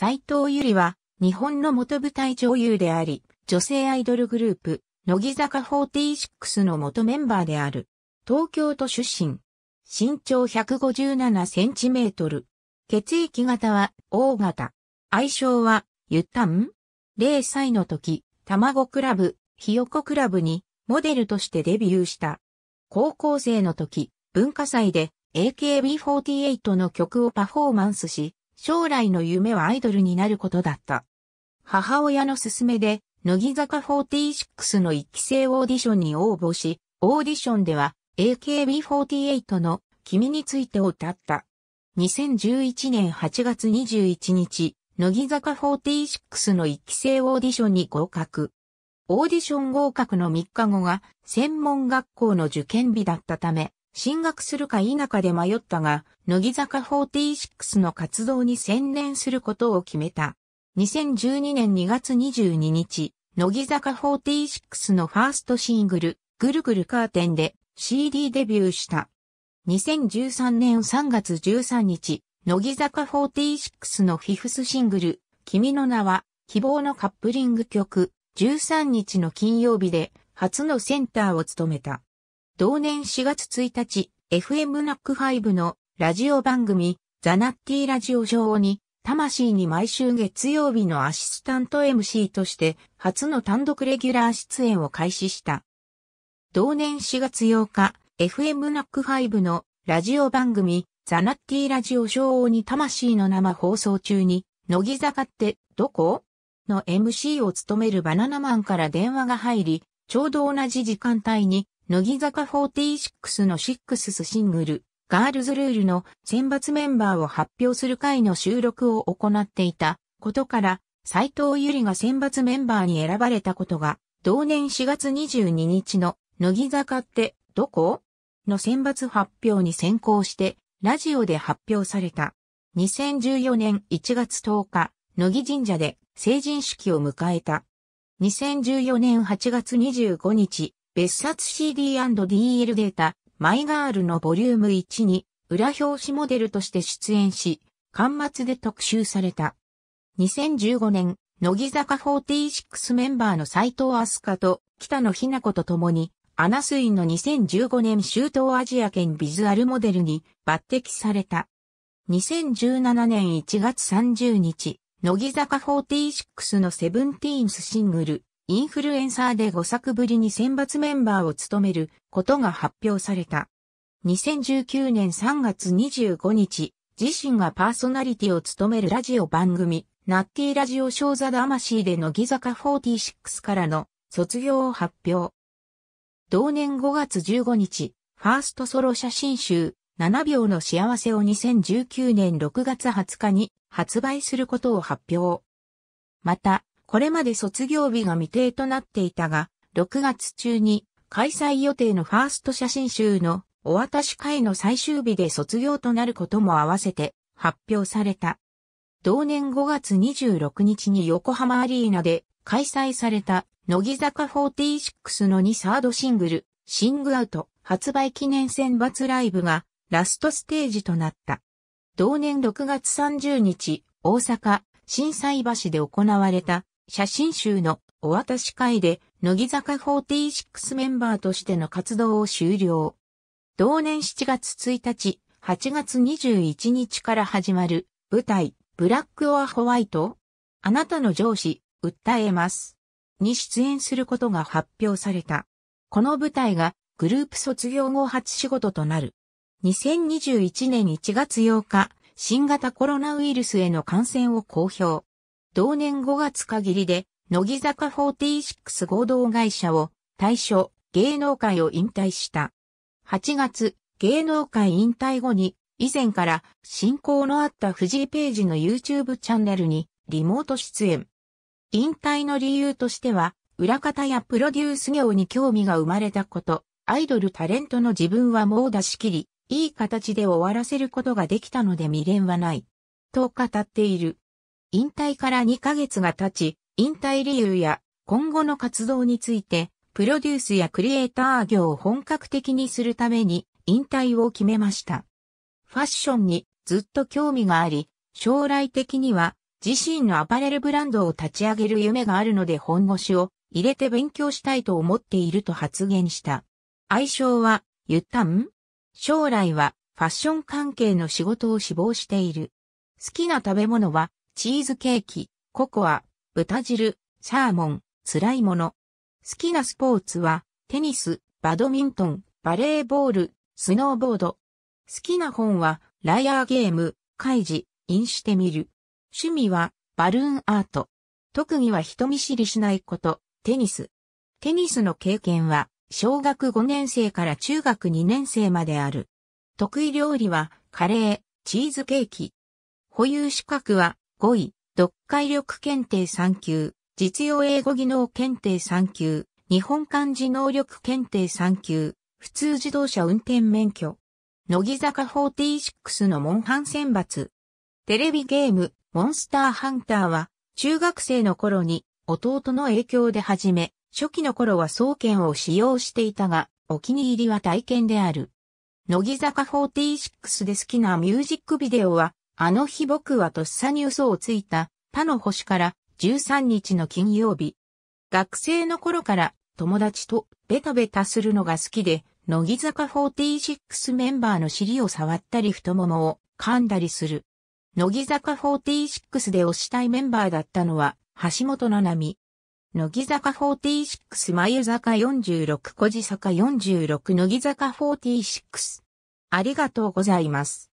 斎藤ゆりは、日本の元舞台女優であり、女性アイドルグループ、乃木坂46の元メンバーである。東京都出身。身長157センチメートル。血液型は O 型。愛称は、ゆったん ?0 歳の時、卵クラブ、ひよこクラブに、モデルとしてデビューした。高校生の時、文化祭で AKB48 の曲をパフォーマンスし、将来の夢はアイドルになることだった。母親の勧めで、乃木坂46の一期生オーディションに応募し、オーディションでは AKB48 の君についてを歌った。2011年8月21日、乃木坂46の一期生オーディションに合格。オーディション合格の3日後が専門学校の受験日だったため、進学するか否かで迷ったが、乃木坂46の活動に専念することを決めた。2012年2月22日、乃木坂46のファーストシングル、ぐるぐるカーテンで CD デビューした。2013年3月13日、乃木坂46のフィフスシングル、君の名は、希望のカップリング曲、13日の金曜日で、初のセンターを務めた。同年4月1日、FM ナック5のラジオ番組、ザナッティラジオ上に、魂に毎週月曜日のアシスタント MC として、初の単独レギュラー出演を開始した。同年4月8日、FM ナック5のラジオ番組、ザナッティラジオ上に魂の生放送中に、乃木坂ってどこの MC を務めるバナナマンから電話が入り、ちょうど同じ時間帯に乃木坂46の6スシングル、ガールズルールの選抜メンバーを発表する回の収録を行っていたことから、斎藤ゆりが選抜メンバーに選ばれたことが、同年4月22日の乃木坂ってどこの選抜発表に先行して、ラジオで発表された。2014年1月10日、乃木神社で成人式を迎えた。2014年8月25日、別冊 CD&DL データ、マイガールのボリューム1に、裏表紙モデルとして出演し、端末で特集された。2015年、乃木坂46メンバーの斉藤明日香と北野日な子と共に、アナスイの2015年周東アジア圏ビズアルモデルに抜擢された。2017年1月30日、乃木坂46のセブンティーンスシングル、インフルエンサーで5作ぶりに選抜メンバーを務めることが発表された。2019年3月25日、自身がパーソナリティを務めるラジオ番組、ナッティラジオ小座魂で乃木坂46からの卒業を発表。同年5月15日、ファーストソロ写真集、7秒の幸せを2019年6月20日に発売することを発表。また、これまで卒業日が未定となっていたが、6月中に開催予定のファースト写真集のお渡し会の最終日で卒業となることも合わせて発表された。同年5月26日に横浜アリーナで開催された乃木坂46の2サードシングル、シングアウト発売記念選抜ライブがラストステージとなった。同年6月30日、大阪、震災橋で行われた写真集のお渡し会で、乃木坂46メンバーとしての活動を終了。同年7月1日、8月21日から始まる舞台、ブラック・オア・ホワイトあなたの上司、訴えます。に出演することが発表された。この舞台がグループ卒業後初仕事となる。2021年1月8日、新型コロナウイルスへの感染を公表。同年5月限りで、乃木坂46合同会社を退所、芸能界を引退した。8月、芸能界引退後に、以前から親交のあった藤井ページの YouTube チャンネルにリモート出演。引退の理由としては、裏方やプロデュース業に興味が生まれたこと、アイドルタレントの自分はもう出し切り、いい形で終わらせることができたので未練はない。と語っている。引退から2ヶ月が経ち、引退理由や今後の活動について、プロデュースやクリエイター業を本格的にするために引退を決めました。ファッションにずっと興味があり、将来的には自身のアパレルブランドを立ち上げる夢があるので本腰を入れて勉強したいと思っていると発言した。愛称は、ゆったん将来はファッション関係の仕事を志望している。好きな食べ物はチーズケーキ、ココア、豚汁、サーモン、辛いもの。好きなスポーツは、テニス、バドミントン、バレーボール、スノーボード。好きな本は、ライアーゲーム、ジ、イ飲してみる。趣味は、バルーンアート。特技は人見知りしないこと、テニス。テニスの経験は、小学5年生から中学2年生まである。得意料理は、カレー、チーズケーキ。保有資格は、5位、読解力検定3級、実用英語技能検定3級、日本漢字能力検定3級、普通自動車運転免許。乃木坂46のモンハン選抜。テレビゲーム、モンスターハンターは、中学生の頃に、弟の影響で始め、初期の頃は双剣を使用していたが、お気に入りは体験である。乃木坂46で好きなミュージックビデオは、あの日僕はとっさに嘘をついた、他の星から13日の金曜日。学生の頃から友達とベタベタするのが好きで、乃木坂46メンバーの尻を触ったり太ももを噛んだりする。乃木坂46で推したいメンバーだったのは、橋本七海。乃木坂46眉坂46小地坂46乃木坂46。ありがとうございます。